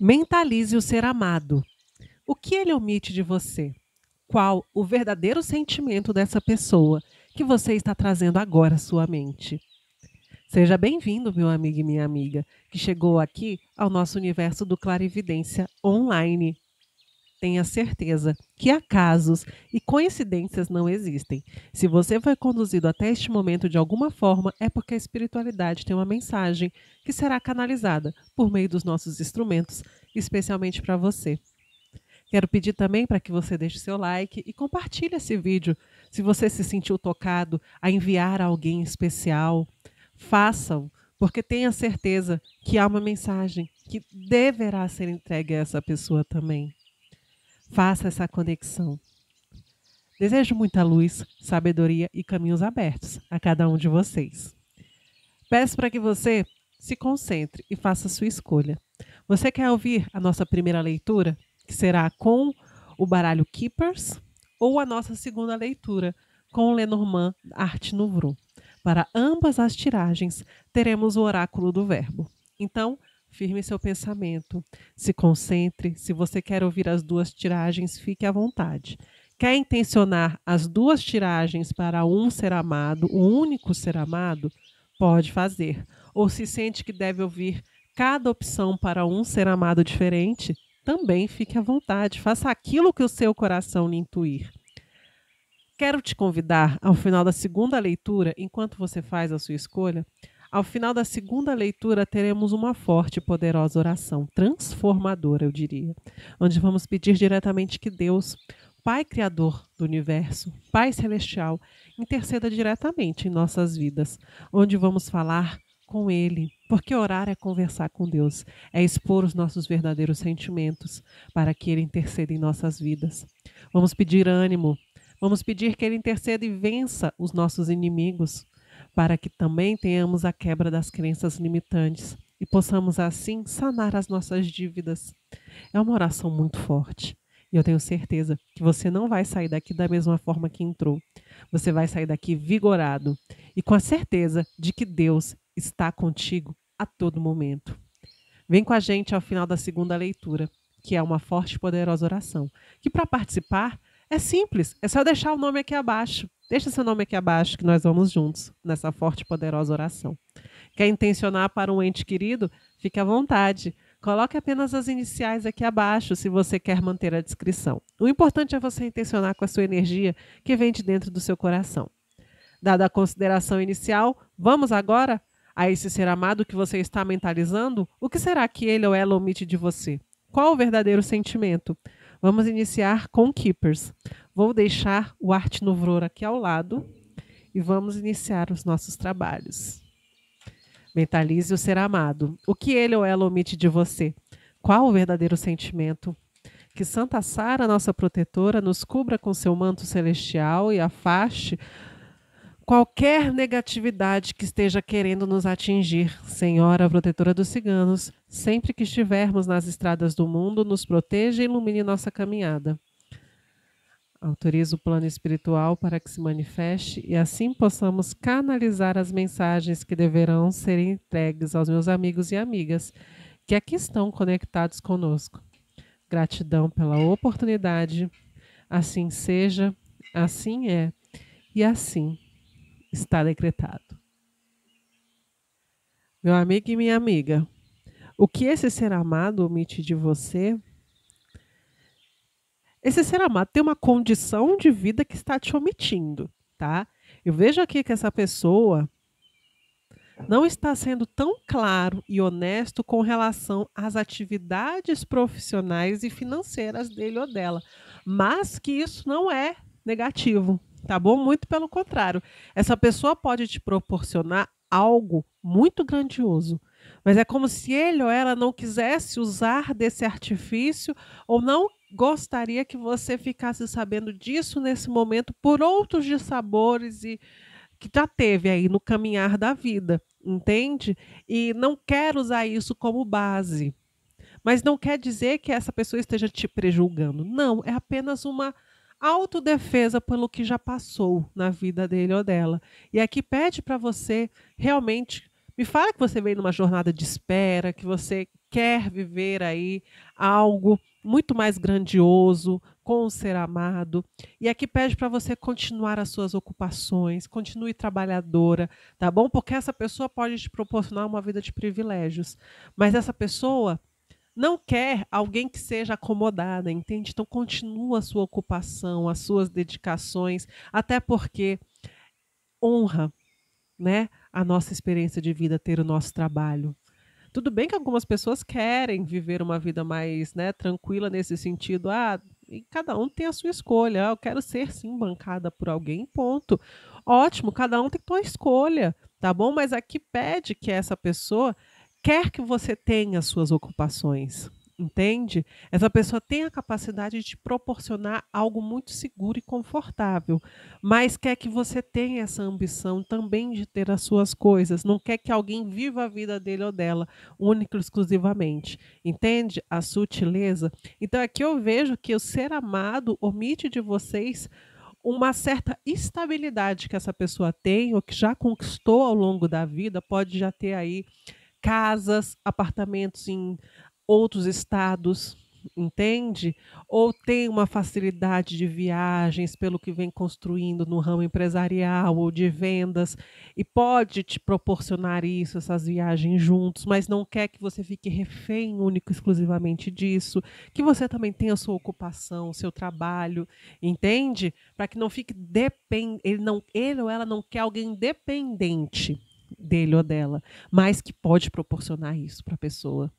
Mentalize o ser amado. O que ele omite de você? Qual o verdadeiro sentimento dessa pessoa que você está trazendo agora à sua mente? Seja bem-vindo, meu amigo e minha amiga, que chegou aqui ao nosso universo do Clarividência Online tenha certeza que acasos e coincidências não existem. Se você foi conduzido até este momento de alguma forma, é porque a espiritualidade tem uma mensagem que será canalizada por meio dos nossos instrumentos, especialmente para você. Quero pedir também para que você deixe seu like e compartilhe esse vídeo. Se você se sentiu tocado a enviar a alguém especial, façam, porque tenha certeza que há uma mensagem que deverá ser entregue a essa pessoa também. Faça essa conexão. Desejo muita luz, sabedoria e caminhos abertos a cada um de vocês. Peço para que você se concentre e faça sua escolha. Você quer ouvir a nossa primeira leitura, que será com o baralho Keepers, ou a nossa segunda leitura, com o Lenormand Arte Nouveau. Para ambas as tiragens, teremos o oráculo do Verbo. Então, firme seu pensamento, se concentre. Se você quer ouvir as duas tiragens, fique à vontade. Quer intencionar as duas tiragens para um ser amado, o um único ser amado? Pode fazer. Ou se sente que deve ouvir cada opção para um ser amado diferente? Também fique à vontade. Faça aquilo que o seu coração lhe intuir. Quero te convidar, ao final da segunda leitura, enquanto você faz a sua escolha, ao final da segunda leitura, teremos uma forte e poderosa oração, transformadora, eu diria, onde vamos pedir diretamente que Deus, Pai Criador do universo, Pai Celestial, interceda diretamente em nossas vidas, onde vamos falar com Ele, porque orar é conversar com Deus, é expor os nossos verdadeiros sentimentos para que Ele interceda em nossas vidas. Vamos pedir ânimo, vamos pedir que Ele interceda e vença os nossos inimigos para que também tenhamos a quebra das crenças limitantes e possamos assim sanar as nossas dívidas. É uma oração muito forte. E eu tenho certeza que você não vai sair daqui da mesma forma que entrou. Você vai sair daqui vigorado e com a certeza de que Deus está contigo a todo momento. Vem com a gente ao final da segunda leitura, que é uma forte e poderosa oração. Que para participar, é simples, é só deixar o nome aqui abaixo. Deixa seu nome aqui abaixo que nós vamos juntos nessa forte e poderosa oração. Quer intencionar para um ente querido? Fique à vontade. Coloque apenas as iniciais aqui abaixo se você quer manter a descrição. O importante é você intencionar com a sua energia que vem de dentro do seu coração. Dada a consideração inicial, vamos agora a esse ser amado que você está mentalizando? O que será que ele ou ela omite de você? Qual o verdadeiro sentimento? Vamos iniciar com Keepers. Vou deixar o Arte nouveau aqui ao lado e vamos iniciar os nossos trabalhos. Mentalize o ser amado. O que ele ou ela omite de você? Qual o verdadeiro sentimento? Que Santa Sara, nossa protetora, nos cubra com seu manto celestial e afaste qualquer negatividade que esteja querendo nos atingir. Senhora protetora dos ciganos, sempre que estivermos nas estradas do mundo, nos proteja e ilumine nossa caminhada. Autoriza o plano espiritual para que se manifeste e assim possamos canalizar as mensagens que deverão ser entregues aos meus amigos e amigas que aqui estão conectados conosco. Gratidão pela oportunidade. Assim seja, assim é e assim está decretado. Meu amigo e minha amiga, o que esse ser amado omite de você? Esse ser amado tem uma condição de vida que está te omitindo, tá? Eu vejo aqui que essa pessoa não está sendo tão claro e honesto com relação às atividades profissionais e financeiras dele ou dela, mas que isso não é negativo, tá bom? Muito pelo contrário. Essa pessoa pode te proporcionar algo muito grandioso. Mas é como se ele ou ela não quisesse usar desse artifício ou não gostaria que você ficasse sabendo disso nesse momento por outros dissabores e que já teve aí no caminhar da vida, entende? E não quer usar isso como base. Mas não quer dizer que essa pessoa esteja te prejulgando. Não, é apenas uma autodefesa pelo que já passou na vida dele ou dela. E aqui é pede para você realmente me fala que você veio numa jornada de espera, que você quer viver aí algo muito mais grandioso com o ser amado. E aqui é pede para você continuar as suas ocupações, continue trabalhadora, tá bom? Porque essa pessoa pode te proporcionar uma vida de privilégios, mas essa pessoa não quer alguém que seja acomodada, entende? Então continua a sua ocupação, as suas dedicações, até porque honra, né, a nossa experiência de vida ter o nosso trabalho. Tudo bem que algumas pessoas querem viver uma vida mais, né, tranquila nesse sentido, ah, e cada um tem a sua escolha. Ah, eu quero ser sim bancada por alguém, ponto. Ótimo, cada um tem sua escolha, tá bom? Mas aqui pede que essa pessoa quer que você tenha suas ocupações, entende? Essa pessoa tem a capacidade de te proporcionar algo muito seguro e confortável, mas quer que você tenha essa ambição também de ter as suas coisas, não quer que alguém viva a vida dele ou dela única e exclusivamente, entende? A sutileza. Então aqui eu vejo que o ser amado omite de vocês uma certa estabilidade que essa pessoa tem ou que já conquistou ao longo da vida, pode já ter aí casas, apartamentos em outros estados, entende? Ou tem uma facilidade de viagens pelo que vem construindo no ramo empresarial ou de vendas e pode te proporcionar isso, essas viagens juntos, mas não quer que você fique refém único exclusivamente disso, que você também tenha sua ocupação, seu trabalho, entende? Para que não fique depend ele não ele ou ela não quer alguém dependente dele ou dela, mas que pode proporcionar isso para a pessoa.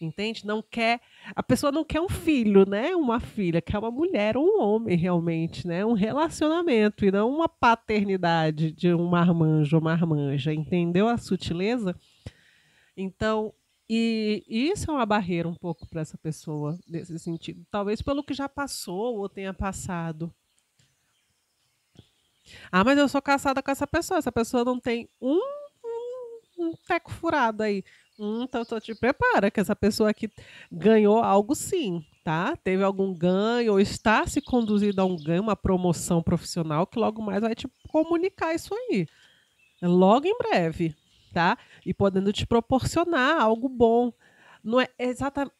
Entende? Não quer, a pessoa não quer um filho, né? Uma filha, quer uma mulher ou um homem realmente, né? Um relacionamento e não uma paternidade de um marmanjo ou marmanja, entendeu a sutileza? Então, e, e isso é uma barreira um pouco para essa pessoa nesse sentido, talvez pelo que já passou ou tenha passado ah, mas eu sou caçada com essa pessoa. Essa pessoa não tem um, um, um teco furado aí. Hum, então, então te prepara, que essa pessoa aqui ganhou algo sim, tá? Teve algum ganho ou está se conduzindo a um ganho, uma promoção profissional, que logo mais vai te comunicar isso aí. Logo em breve, tá? E podendo te proporcionar algo bom. Não é exatamente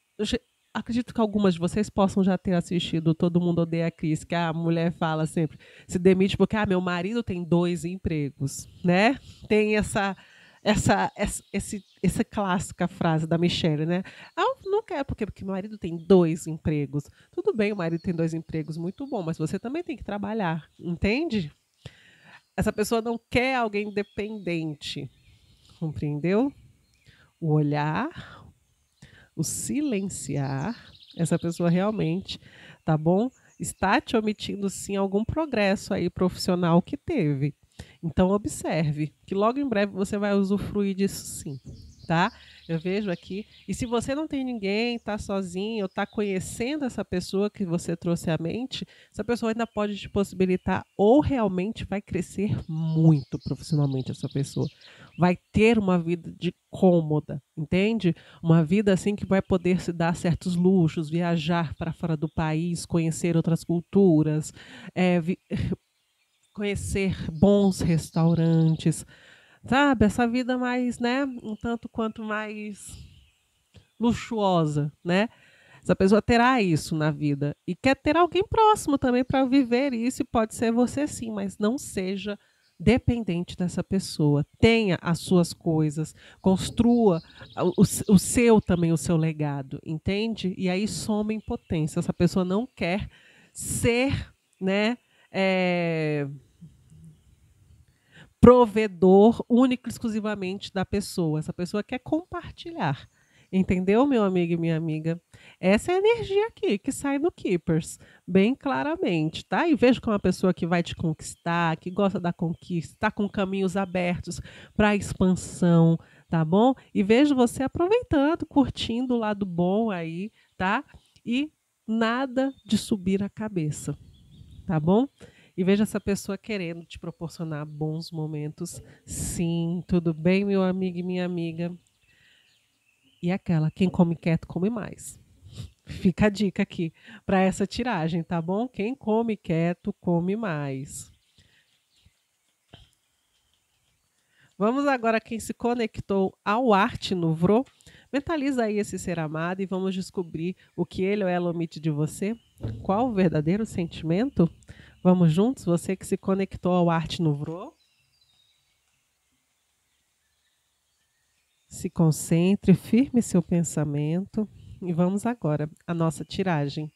acredito que algumas de vocês possam já ter assistido Todo Mundo Odeia a Cris, que a mulher fala sempre, se demite porque, ah, meu marido tem dois empregos, né? Tem essa essa, essa, esse, essa clássica frase da Michelle, né? Ah, não quer, porque, porque meu marido tem dois empregos. Tudo bem, o marido tem dois empregos, muito bom, mas você também tem que trabalhar, entende? Essa pessoa não quer alguém dependente, compreendeu? O olhar, o silenciar, essa pessoa realmente, tá bom? Está te omitindo sim algum progresso aí profissional que teve. Então observe que logo em breve você vai usufruir disso sim, tá? Eu vejo aqui. E se você não tem ninguém, está sozinho, está conhecendo essa pessoa que você trouxe à mente, essa pessoa ainda pode te possibilitar ou realmente vai crescer muito profissionalmente essa pessoa. Vai ter uma vida de cômoda, entende? Uma vida assim que vai poder se dar certos luxos, viajar para fora do país, conhecer outras culturas, é, conhecer bons restaurantes sabe, essa vida mais, né, um tanto quanto mais luxuosa, né? Essa pessoa terá isso na vida e quer ter alguém próximo também para viver isso, e pode ser você sim, mas não seja dependente dessa pessoa. Tenha as suas coisas, construa o, o, seu também, o seu legado, entende? E aí soma em potência. Essa pessoa não quer ser, né? É provedor único e exclusivamente da pessoa. Essa pessoa quer compartilhar. Entendeu, meu amigo e minha amiga? Essa é a energia aqui que sai do Keepers, bem claramente, tá? E vejo que é uma pessoa que vai te conquistar, que gosta da conquista, está com caminhos abertos para expansão, tá bom? E vejo você aproveitando, curtindo o lado bom aí, tá? E nada de subir a cabeça, tá bom? e veja essa pessoa querendo te proporcionar bons momentos. Sim, tudo bem, meu amigo e minha amiga? E aquela, quem come quieto, come mais. Fica a dica aqui para essa tiragem, tá bom? Quem come quieto, come mais. Vamos agora quem se conectou ao arte Vro. Mentaliza aí esse ser amado e vamos descobrir o que ele ou ela omite de você. Qual o verdadeiro sentimento? Vamos juntos? Você que se conectou ao Arte Nouveau. Se concentre, firme seu pensamento e vamos agora à nossa tiragem.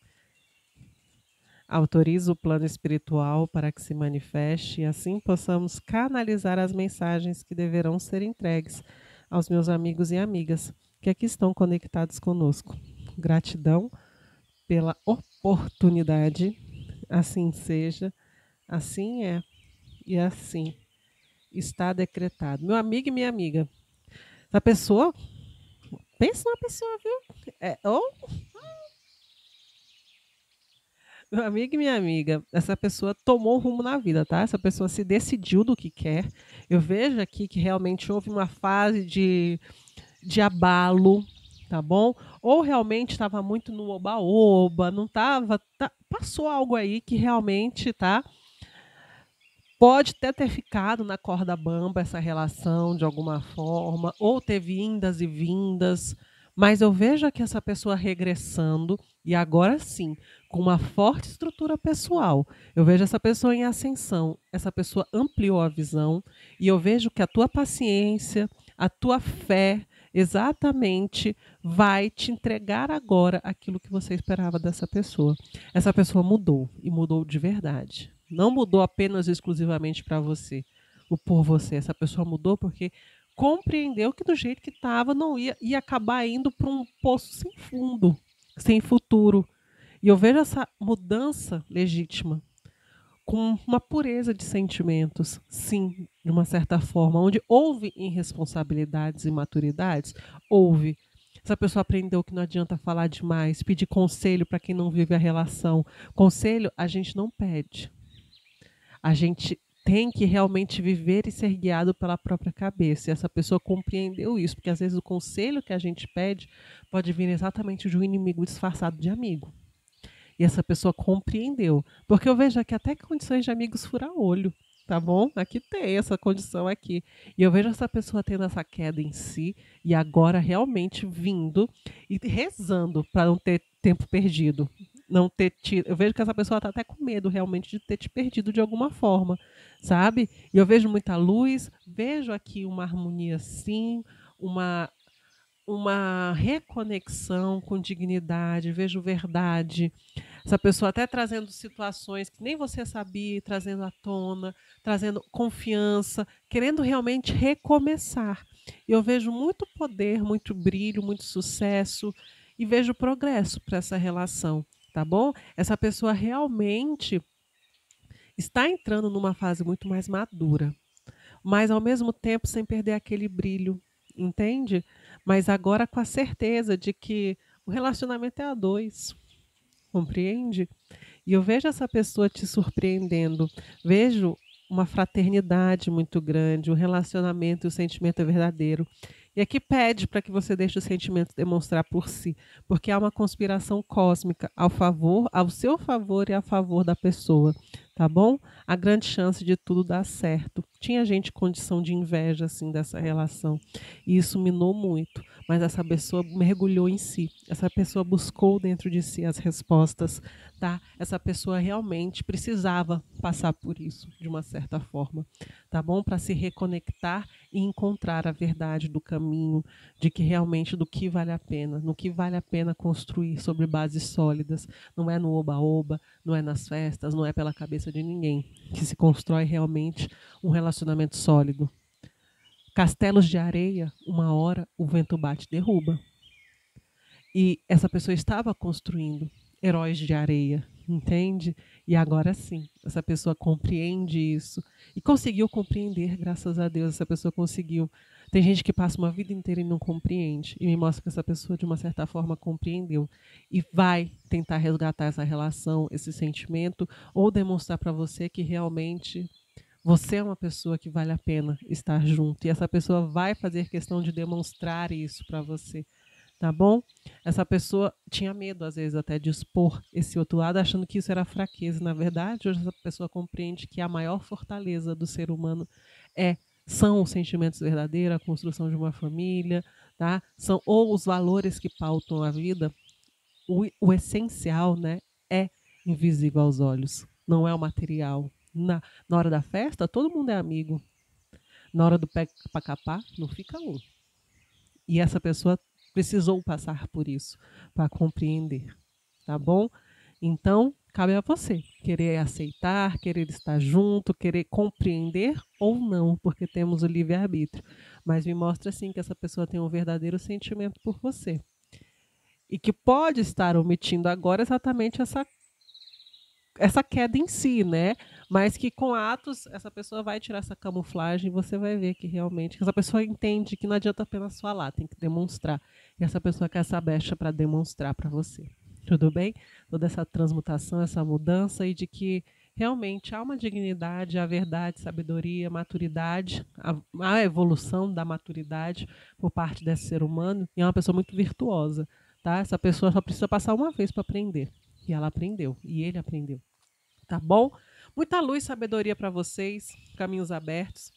Autorizo o plano espiritual para que se manifeste e assim possamos canalizar as mensagens que deverão ser entregues aos meus amigos e amigas que aqui estão conectados conosco. Gratidão pela oportunidade assim seja, assim é e é assim está decretado. Meu amigo e minha amiga, essa pessoa, pensa numa pessoa, viu? É, ou. Meu amigo e minha amiga, essa pessoa tomou rumo na vida, tá? Essa pessoa se decidiu do que quer. Eu vejo aqui que realmente houve uma fase de, de abalo, tá bom? Ou realmente estava muito no oba-oba, não estava. Tá, passou algo aí que realmente, tá? Pode até ter ficado na corda bamba essa relação de alguma forma, ou teve indas e vindas, mas eu vejo aqui essa pessoa regressando e agora sim, com uma forte estrutura pessoal. Eu vejo essa pessoa em ascensão, essa pessoa ampliou a visão e eu vejo que a tua paciência, a tua fé, exatamente vai te entregar agora aquilo que você esperava dessa pessoa. Essa pessoa mudou e mudou de verdade. Não mudou apenas exclusivamente para você, ou por você. Essa pessoa mudou porque compreendeu que do jeito que estava não ia, ia acabar indo para um poço sem fundo, sem futuro. E eu vejo essa mudança legítima com uma pureza de sentimentos, sim, de uma certa forma, onde houve irresponsabilidades e maturidades, houve. Essa pessoa aprendeu que não adianta falar demais, pedir conselho para quem não vive a relação. Conselho a gente não pede. A gente tem que realmente viver e ser guiado pela própria cabeça. E essa pessoa compreendeu isso, porque às vezes o conselho que a gente pede pode vir exatamente de um inimigo disfarçado de amigo. E essa pessoa compreendeu. Porque eu vejo aqui até condições de amigos fura-olho, tá bom? Aqui tem essa condição aqui. E eu vejo essa pessoa tendo essa queda em si e agora realmente vindo e rezando para não ter tempo perdido. Não ter tido. Eu vejo que essa pessoa está até com medo realmente de ter te perdido de alguma forma, sabe? E eu vejo muita luz, vejo aqui uma harmonia sim, uma, uma reconexão com dignidade, vejo verdade. Essa pessoa até trazendo situações que nem você sabia, trazendo à tona, trazendo confiança, querendo realmente recomeçar. E eu vejo muito poder, muito brilho, muito sucesso e vejo progresso para essa relação, tá bom? Essa pessoa realmente está entrando numa fase muito mais madura, mas ao mesmo tempo sem perder aquele brilho, entende? mas agora com a certeza de que o relacionamento é a dois. Compreende? E eu vejo essa pessoa te surpreendendo, vejo uma fraternidade muito grande, o um relacionamento e o sentimento é verdadeiro. E aqui pede para que você deixe o sentimento demonstrar por si, porque há uma conspiração cósmica ao favor, ao seu favor e a favor da pessoa, tá bom? A grande chance de tudo dar certo. Tinha gente condição de inveja assim dessa relação, e isso minou muito mas essa pessoa mergulhou em si, essa pessoa buscou dentro de si as respostas, tá? Essa pessoa realmente precisava passar por isso de uma certa forma, tá bom? Para se reconectar e encontrar a verdade do caminho, de que realmente do que vale a pena, no que vale a pena construir sobre bases sólidas, não é no oba-oba, não é nas festas, não é pela cabeça de ninguém que se constrói realmente um relacionamento sólido, Castelos de areia, uma hora o vento bate e derruba. E essa pessoa estava construindo heróis de areia, entende? E agora sim, essa pessoa compreende isso e conseguiu compreender, graças a Deus, essa pessoa conseguiu. Tem gente que passa uma vida inteira e não compreende e me mostra que essa pessoa de uma certa forma compreendeu e vai tentar resgatar essa relação, esse sentimento ou demonstrar para você que realmente você é uma pessoa que vale a pena estar junto e essa pessoa vai fazer questão de demonstrar isso para você, tá bom? Essa pessoa tinha medo às vezes até de expor esse outro lado, achando que isso era fraqueza. Na verdade, hoje essa pessoa compreende que a maior fortaleza do ser humano é são os sentimentos verdadeiros, a construção de uma família, tá? São ou os valores que pautam a vida. O, o essencial, né, é invisível aos olhos. Não é o material, na, na hora da festa, todo mundo é amigo. Na hora do pacapá, não fica um. E essa pessoa precisou passar por isso para compreender, tá bom? Então, cabe a você querer aceitar, querer estar junto, querer compreender ou não, porque temos o livre-arbítrio. Mas me mostra assim que essa pessoa tem um verdadeiro sentimento por você. E que pode estar omitindo agora exatamente essa essa queda em si, né? mas que com atos essa pessoa vai tirar essa camuflagem e você vai ver que realmente essa pessoa entende que não adianta apenas falar, tem que demonstrar. E essa pessoa quer essa brecha para demonstrar para você. Tudo bem? Toda essa transmutação, essa mudança e de que realmente há uma dignidade, há verdade, sabedoria, maturidade, a evolução da maturidade por parte desse ser humano e é uma pessoa muito virtuosa, tá? Essa pessoa só precisa passar uma vez para aprender e ela aprendeu e ele aprendeu, tá bom? Muita luz e sabedoria para vocês, caminhos abertos.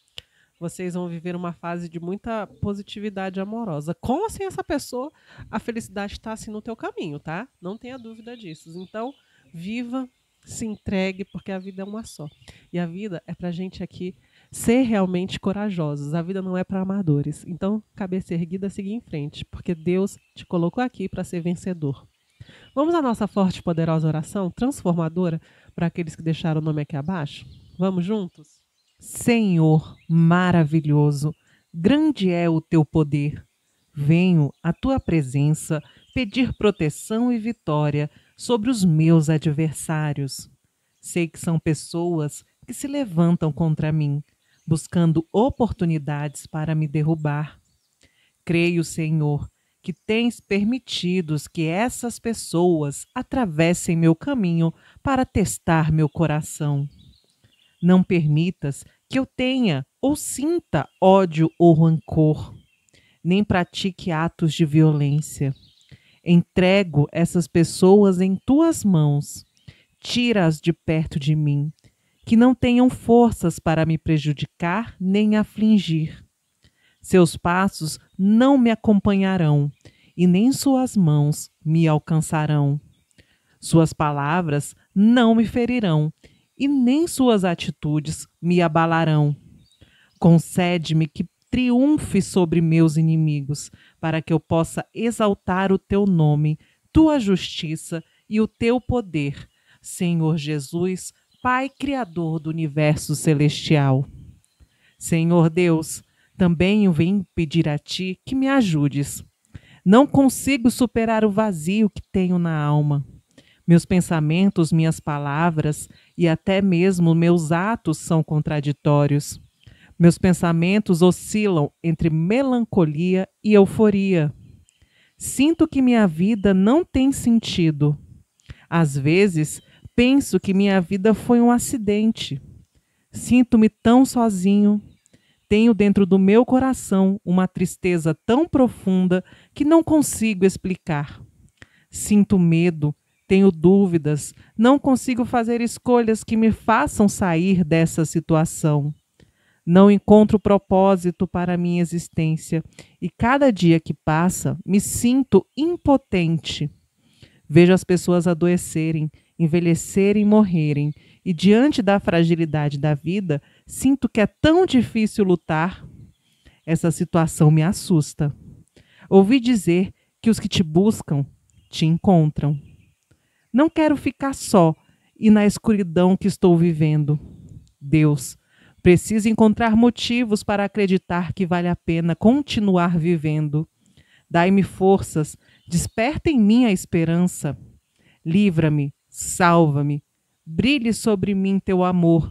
Vocês vão viver uma fase de muita positividade amorosa. Com assim essa pessoa, a felicidade está assim no teu caminho, tá? Não tenha dúvida disso. Então, viva, se entregue, porque a vida é uma só. E a vida é para gente aqui ser realmente corajosos. A vida não é para amadores. Então, cabeça erguida, seguir em frente, porque Deus te colocou aqui para ser vencedor. Vamos à nossa forte e poderosa oração transformadora para aqueles que deixaram o nome aqui abaixo? Vamos juntos? Senhor maravilhoso, grande é o teu poder. Venho à tua presença pedir proteção e vitória sobre os meus adversários. Sei que são pessoas que se levantam contra mim, buscando oportunidades para me derrubar. Creio, Senhor, que tens permitidos que essas pessoas atravessem meu caminho para testar meu coração. Não permitas que eu tenha ou sinta ódio ou rancor, nem pratique atos de violência. Entrego essas pessoas em tuas mãos. Tira-as de perto de mim, que não tenham forças para me prejudicar nem afligir seus passos não me acompanharão, e nem suas mãos me alcançarão. Suas palavras não me ferirão, e nem suas atitudes me abalarão. Concede-me que triunfe sobre meus inimigos, para que eu possa exaltar o teu nome, tua justiça e o teu poder. Senhor Jesus, Pai Criador do universo celestial. Senhor Deus, também eu venho pedir a ti que me ajudes. Não consigo superar o vazio que tenho na alma. Meus pensamentos, minhas palavras e até mesmo meus atos são contraditórios. Meus pensamentos oscilam entre melancolia e euforia. Sinto que minha vida não tem sentido. Às vezes, penso que minha vida foi um acidente. Sinto-me tão sozinho, tenho dentro do meu coração uma tristeza tão profunda que não consigo explicar. Sinto medo, tenho dúvidas, não consigo fazer escolhas que me façam sair dessa situação. Não encontro propósito para a minha existência e cada dia que passa me sinto impotente. Vejo as pessoas adoecerem, envelhecerem e morrerem, e diante da fragilidade da vida, Sinto que é tão difícil lutar. Essa situação me assusta. Ouvi dizer que os que te buscam te encontram. Não quero ficar só e na escuridão que estou vivendo. Deus, preciso encontrar motivos para acreditar que vale a pena continuar vivendo. Dai-me forças, desperta em mim a esperança. Livra-me, salva-me, brilhe sobre mim teu amor,